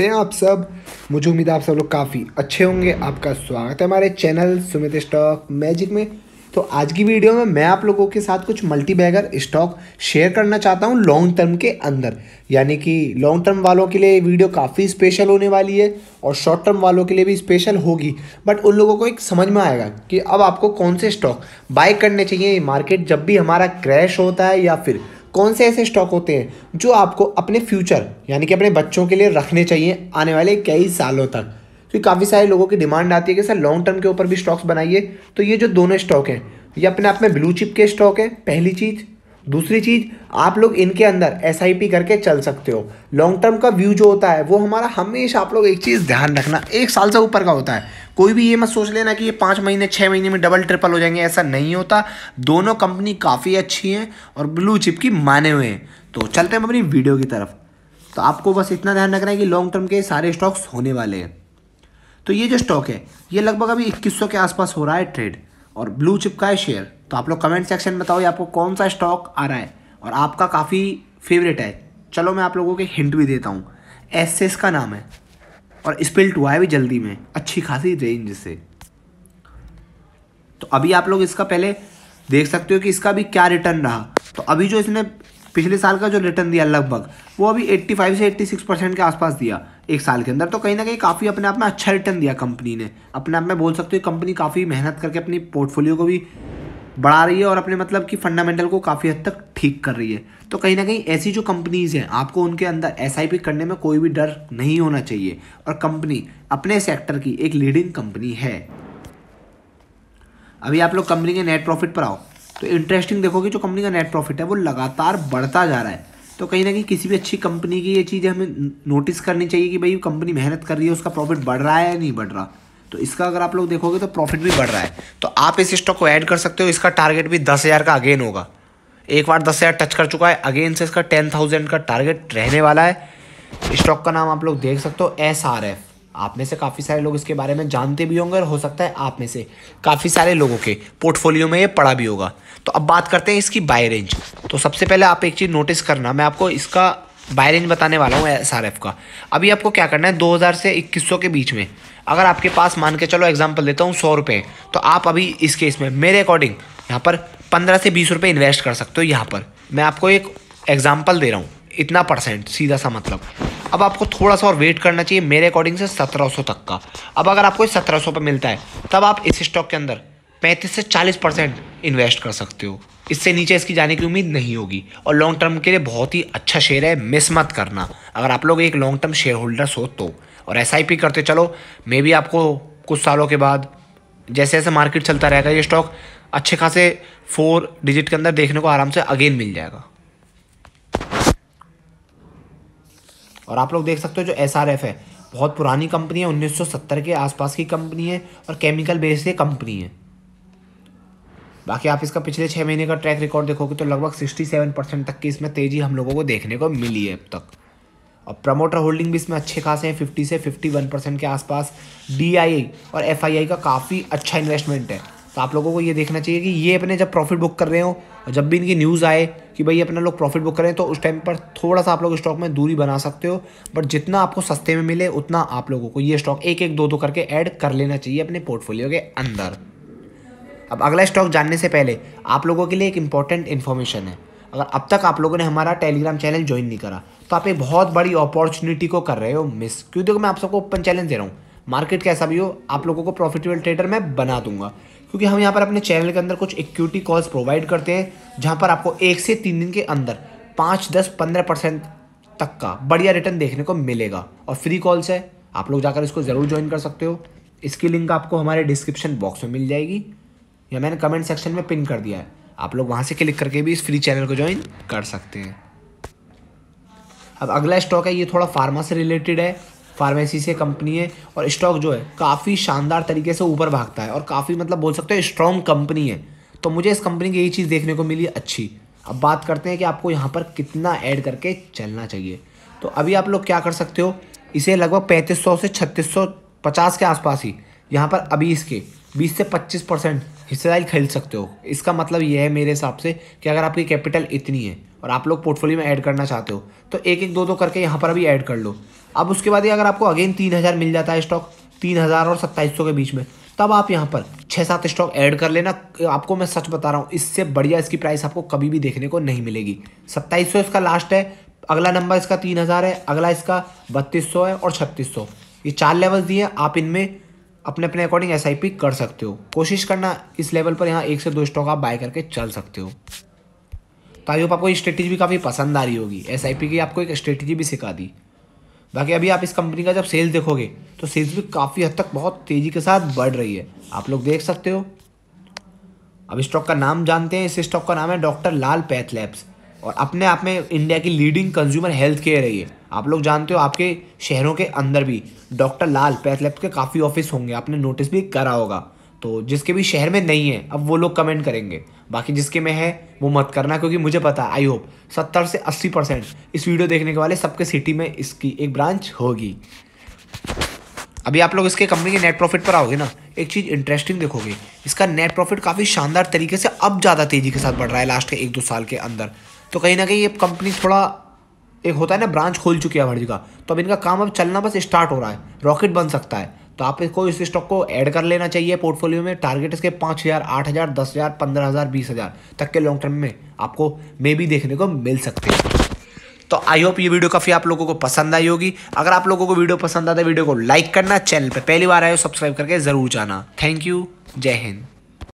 हैं आप सब मुझे उम्मीद है आप सब लोग काफ़ी अच्छे होंगे आपका स्वागत है हमारे चैनल सुमित स्टॉक मैजिक में तो आज की वीडियो में मैं आप लोगों के साथ कुछ मल्टी बैगर स्टॉक शेयर करना चाहता हूं लॉन्ग टर्म के अंदर यानी कि लॉन्ग टर्म वालों के लिए वीडियो काफ़ी स्पेशल होने वाली है और शॉर्ट टर्म वालों के लिए भी स्पेशल होगी बट उन लोगों को एक समझ में आएगा कि अब आपको कौन से स्टॉक बाय करने चाहिए मार्केट जब भी हमारा क्रैश होता है या फिर कौन से ऐसे स्टॉक होते हैं जो आपको अपने फ्यूचर यानी कि अपने बच्चों के लिए रखने चाहिए आने वाले कई सालों तक क्योंकि तो काफ़ी सारे लोगों की डिमांड आती है कि सर लॉन्ग टर्म के ऊपर भी स्टॉक्स बनाइए तो ये जो दोनों स्टॉक हैं ये अपने आप में ब्लू चिप के स्टॉक हैं पहली चीज़ दूसरी चीज़ आप लोग इनके अंदर एस करके चल सकते हो लॉन्ग टर्म का व्यू जो होता है वो हमारा हमेशा आप लोग एक चीज़ ध्यान रखना एक साल से ऊपर का होता है कोई भी ये मत सोच लेना कि ये पाँच महीने छः महीने में डबल ट्रिपल हो जाएंगे ऐसा नहीं होता दोनों कंपनी काफ़ी अच्छी हैं और ब्लू चिप की माने हुए हैं तो चलते हैं अपनी वीडियो की तरफ तो आपको बस इतना ध्यान रखना है कि लॉन्ग टर्म के सारे स्टॉक्स होने वाले हैं तो ये जो स्टॉक है ये लगभग अभी इक्कीस के आसपास हो रहा है ट्रेड और ब्लू चिप का है शेयर तो आप लोग कमेंट सेक्शन में बताओ ये आपको कौन सा स्टॉक आ रहा है और आपका काफ़ी फेवरेट है चलो मैं आप लोगों के हिंट भी देता हूँ एस एस का नाम है और स्पिल्ट हुआ है भी जल्दी में अच्छी खासी रेंज से तो अभी आप लोग इसका पहले देख सकते हो कि इसका भी क्या रिटर्न रहा तो अभी जो इसने पिछले साल का जो रिटर्न दिया लगभग वो अभी 85 से 86 परसेंट के आसपास दिया एक साल के अंदर तो कहीं ना कहीं काफ़ी अपने आप में अच्छा रिटर्न दिया कंपनी ने अपने आप में बोल सकते हो कंपनी काफ़ी मेहनत करके अपनी पोर्टफोलियो को भी बढ़ा रही है और अपने मतलब कि फंडामेंटल को काफ़ी हद तक ठीक कर रही है तो कहीं ना कहीं ऐसी जो कंपनीज़ हैं आपको उनके अंदर एस करने में कोई भी डर नहीं होना चाहिए और कंपनी अपने सेक्टर की एक लीडिंग कंपनी है अभी आप लोग कंपनी के नेट प्रॉफिट पर आओ तो इंटरेस्टिंग देखोगे जो कंपनी का नेट प्रॉफिट है वो लगातार बढ़ता जा रहा है तो कहीं ना कहीं किसी भी अच्छी कंपनी की ये चीज़ हमें नोटिस करनी चाहिए कि भाई कंपनी मेहनत कर रही है उसका प्रॉफिट बढ़ रहा है या नहीं बढ़ रहा तो इसका अगर आप लोग देखोगे तो प्रॉफिट भी बढ़ रहा है तो आप इस स्टॉक को ऐड कर सकते हो इसका टारगेट भी दस हज़ार का अगेन होगा एक बार दस हज़ार टच कर चुका है अगेन से इसका टेन थाउजेंड का टारगेट रहने वाला है स्टॉक का नाम आप लोग देख सकते हो एस आर एफ़ आप में से काफ़ी सारे लोग इसके बारे में जानते भी होंगे और हो सकता है आप में से काफ़ी सारे लोगों के पोर्टफोलियो में ये पड़ा भी होगा तो अब बात करते हैं इसकी बाय रेंज तो सबसे पहले आप एक चीज़ नोटिस करना मैं आपको इसका बाय रेंज बताने वाला हूँ एस का अभी आपको क्या करना है 2000 से 2100 के बीच में अगर आपके पास मान के चलो एग्जाम्पल देता हूँ सौ रुपये तो आप अभी इस केस में मेरे अकॉर्डिंग यहाँ पर पंद्रह से बीस रुपये इन्वेस्ट कर सकते हो यहाँ पर मैं आपको एक एग्ज़ाम्पल दे रहा हूँ इतना परसेंट सीधा सा मतलब अब आपको थोड़ा सा और वेट करना चाहिए मेरे अकॉर्डिंग से 1700 तक का अब अगर आपको सत्रह सौ पर मिलता है तब आप इस स्टॉक के अंदर पैंतीस से चालीस परसेंट इन्वेस्ट कर सकते हो इससे नीचे इसकी जाने की उम्मीद नहीं होगी और लॉन्ग टर्म के लिए बहुत ही अच्छा शेयर है मिस मत करना अगर आप लोग एक लॉन्ग टर्म शेयर होल्डर्स हो तो और एस करते चलो मे बी आपको कुछ सालों के बाद जैसे जैसे मार्केट चलता रहेगा ये स्टॉक अच्छे खासे फोर डिजिट के अंदर देखने को आराम से अगेन मिल जाएगा और आप लोग देख सकते हो जो एस है बहुत पुरानी कंपनी है 1970 के आसपास की कंपनी है और केमिकल बेस्ड ये कंपनी है बाकी आप इसका पिछले छः महीने का ट्रैक रिकॉर्ड देखोगे तो लगभग 67 परसेंट तक की इसमें तेज़ी हम लोगों को देखने को मिली है अब तक और प्रमोटर होल्डिंग भी इसमें अच्छे खासे हैं 50 से 51 परसेंट के आसपास डी और एफ का काफ़ी अच्छा इन्वेस्टमेंट है तो आप लोगों को ये देखना चाहिए कि ये अपने जब प्रॉफिट बुक कर रहे हो और जब भी इनकी न्यूज़ आए कि भाई अपना लोग प्रॉफिट बुक करें तो उस टाइम पर थोड़ा सा आप लोग स्टॉक में दूरी बना सकते हो बट जितना आपको सस्ते में मिले उतना आप लोगों को ये स्टॉक एक एक दो दो करके ऐड कर लेना चाहिए अपने पोर्टफोलियो के अंदर अब अगला स्टॉक जानने से पहले आप लोगों के लिए एक इंपॉर्टेंट इन्फॉर्मेशन है अगर अब तक आप लोगों ने हमारा टेलीग्राम चैनल ज्वाइन नहीं करा तो आप एक बहुत बड़ी अपॉर्चुनिटी को कर रहे हो मिस क्यों देखो मैं आप सबको ओपन चैलेंज दे रहा हूँ मार्केट कैसा भी हो आप लोगों को प्रॉफिटेबल ट्रेडर मैं बना दूंगा क्योंकि हम यहाँ पर अपने चैनल के अंदर कुछ इक्विटी कॉल्स प्रोवाइड करते हैं जहाँ पर आपको एक से तीन दिन के अंदर पाँच दस पंद्रह परसेंट तक का बढ़िया रिटर्न देखने को मिलेगा और फ्री कॉल्स है आप लोग जाकर इसको ज़रूर ज्वाइन कर सकते हो इसकी लिंक आपको हमारे डिस्क्रिप्शन बॉक्स में मिल जाएगी या मैंने कमेंट सेक्शन में पिन कर दिया है आप लोग वहाँ से क्लिक करके भी इस फ्री चैनल को ज्वाइन कर सकते हैं अब अगला स्टॉक है ये थोड़ा फार्मा से रिलेटेड है फार्मेसी से कंपनी है और स्टॉक जो है काफ़ी शानदार तरीके से ऊपर भागता है और काफ़ी मतलब बोल सकते हो स्ट्रॉन्ग कंपनी है तो मुझे इस कंपनी की यही चीज़ देखने को मिली अच्छी अब बात करते हैं कि आपको यहाँ पर कितना ऐड करके चलना चाहिए तो अभी आप लोग क्या कर सकते हो इसे लगभग पैंतीस सौ से छत्तीस सौ पचास के आसपास ही यहाँ पर अभी इसके बीस से पच्चीस परसेंट हिस्सेदारी खरीद सकते हो इसका मतलब यह है मेरे हिसाब से कि अगर आपकी कैपिटल इतनी है और आप लोग पोर्टफोलियो में ऐड करना चाहते हो तो एक एक दो दो करके यहाँ पर अभी ऐड कर लो अब उसके बाद अगर आपको अगेन तीन हज़ार मिल जाता है स्टॉक तीन हज़ार और सत्ताईस सौ के बीच में तब आप यहाँ पर छः सात स्टॉक ऐड कर लेना आपको मैं सच बता रहा हूँ इससे बढ़िया इसकी प्राइस आपको कभी भी देखने को नहीं मिलेगी सत्ताईस सौ इसका लास्ट है अगला नंबर इसका तीन हज़ार है अगला इसका बत्तीस सौ है और छत्तीस सौ ये चार लेवल दिए आप इनमें अपने अपने अकॉर्डिंग एस कर सकते हो कोशिश करना इस लेवल पर यहाँ एक से दो स्टॉक आप बाय करके चल सकते हो तो आई होप आपको ये स्ट्रेटेजी भी काफ़ी पसंद आ रही होगी एस की आपको एक स्ट्रेटेजी भी सिखा दी बाकी अभी आप इस कंपनी का जब सेल्स देखोगे तो सेल्स भी काफ़ी हद तक बहुत तेज़ी के साथ बढ़ रही है आप लोग देख सकते हो अब स्टॉक का नाम जानते हैं इस स्टॉक का नाम है डॉक्टर लाल पैथ लैब्स और अपने आप में इंडिया की लीडिंग कंज्यूमर हेल्थ केयर है ये आप लोग जानते हो आपके शहरों के अंदर भी डॉक्टर लाल पैथ लैब्स के काफ़ी ऑफिस होंगे आपने नोटिस भी करा होगा तो जिसके भी शहर में नहीं है अब वो लोग कमेंट करेंगे बाकी जिसके में है वो मत करना क्योंकि मुझे पता आई होप सत्तर से अस्सी परसेंट इस वीडियो देखने के वाले सबके सिटी में इसकी एक ब्रांच होगी अभी आप लोग इसके कंपनी के नेट प्रॉफिट पर आओगे ना एक चीज़ इंटरेस्टिंग देखोगे इसका नेट प्रॉफिट काफ़ी शानदार तरीके से अब ज़्यादा तेज़ी के साथ बढ़ रहा है लास्ट के एक दो साल के अंदर तो कहीं ना कहीं ये कंपनी थोड़ा एक होता है ना ब्रांच खोल चुकी है भर जगह तो अब इनका काम अब चलना बस स्टार्ट हो रहा है रॉकेट बन सकता है तो आपको इस स्टॉक को ऐड कर लेना चाहिए पोर्टफोलियो में टारगेट इसके पाँच हज़ार आठ हज़ार दस हज़ार पंद्रह हज़ार बीस हज़ार तक के लॉन्ग टर्म में आपको मे भी देखने को मिल सकते हैं तो आई होप ये वीडियो काफ़ी आप लोगों को पसंद आई होगी अगर आप लोगों को वीडियो पसंद आता है वीडियो को लाइक करना चैनल पर पहली बार आए हो सब्सक्राइब करके ज़रूर जाना थैंक यू जय हिंद